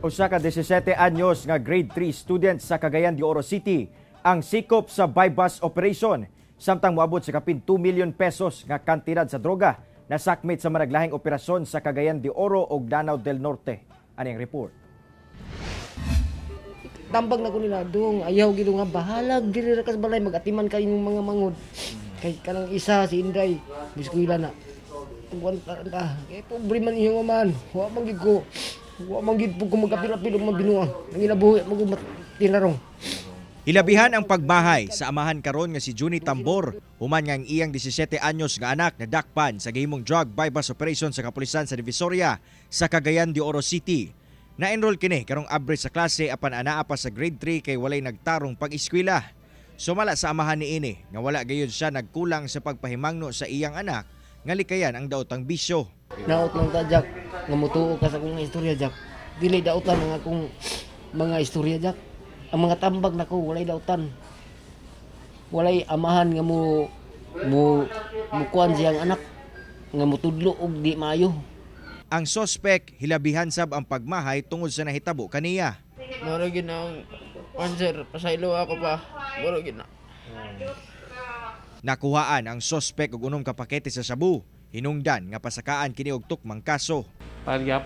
usa ka 17 anyos nga grade 3 student sa Cagayan de Oro City ang sikop sa bypass operation samtang moabot sa kapin 2 million pesos nga kantidad sa droga na sakmit sa maraglahing operasyon sa Cagayan de Oro ug Danau del Norte. Aning report. Tambag na ko nila dong ayaw gid nga bahalag dili ra kas balay magatiman kay mga mangod. Kay kanang isa si Inday biskwila na. Kuwan ta. Kay problema niyo man. Wa man gid ko. Wa man gid pug kumagapila-pila man binuang. Ang inabuhi mo tinarong. Ilabihan ang pagbahay sa amahan karon nga si Juni Tambor, human nga ang iyang 17 anyos nga anak na dakpan sa gahimong drug bypass operation sa kapulisan sa Divisoria sa Cagayan de Oro City. Na-enroll kini karong abre sa klase apan anaa pa sa grade 3 kay walay nagtarong pag-eskwela. Sumala sa amahan ni ini nga wala gayud siya nagkulang sa pagpahimangno sa iyang anak nga likayan ang daotang bisyo naot lang ta Jack nga mutuo ka sa akong istorya Jack dili dautan ang akong mga istorya Jack ang mga tambag nako walay dautan walay amahan nga mo mo mukuan siyang anak nga mutudlo og di maayo ang sospek hilabihan sab ang pagmahay tungod sa nahitabo kaniya moro ginaong answer pasaylo ako pa moro gina Nakuhaan ang sospek og unom ka pakete sa Cebu Hinungdan nga pasakaan kini og tukmang kaso.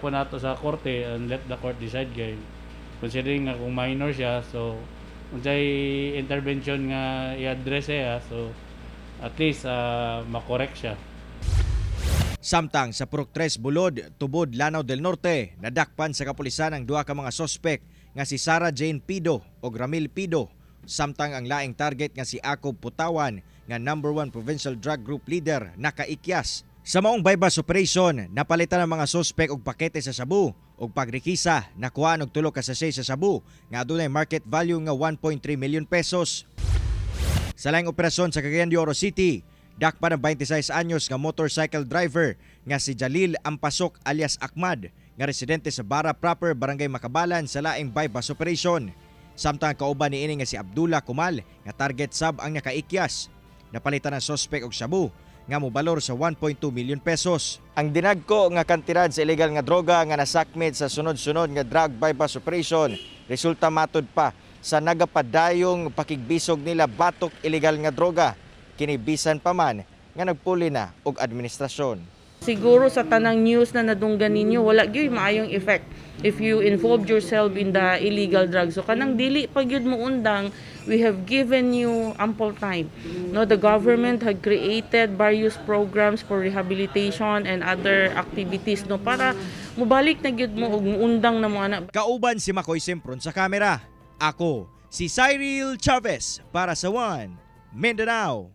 po nato sa korte and let the court decide kay considering nga kung minor siya so unsay intervention nga i-address siya so at least uh, makorek siya. Samtang sa Purok 3 Bulod, Tubod, Lanao del Norte, nadakpan sa kapulisan ang duha ka mga sospek nga si Sarah Jane Pido o Ramil Pido, samtang ang laing target nga si Ako Putawan nga number 1 provincial drug group leader nakaikyas sa maong bypass operation, napalitan ang mga suspek og pakete sa Sabu og pagrikisa nakuha og tulo ka sachet sa Sabu nga adunay market value nga 1.3 million pesos. Sa laing operasyon sa Cagayan de Oro City, dakpan ang 26 anyos nga motorcycle driver nga si Jalil Ampasok alias Akmad nga residente sa Bara proper Barangay Makabalan sa laing bypass operation. Samtang kauban ni ini nga si Abdullah Kumal nga target sub ang nakaikyas. Napalitan ang suspek og Sabu nga mobalor sa 1.2 milyon pesos. Ang dinagko nga kantirad sa illegal nga droga nga nasakmit sa sunod-sunod nga drug bypass operation resulta matod pa sa nagapadayong pakigbisog nila batok illegal nga droga kinibisan pa man nga nagpuli na og administrasyon. Siguro sa tanang news na nadunggan ninyo, wala gyoy maayong effect if you involved yourself in the illegal drugs. So kanang dili pagyud mo undang we have given you ample time. No, the government had created various programs for rehabilitation and other activities no para mubalik na gyud mo og muundang na mo anak. Kauban si Makoy Simpron sa kamera. Ako si Cyril Chavez para sa One Mindanao.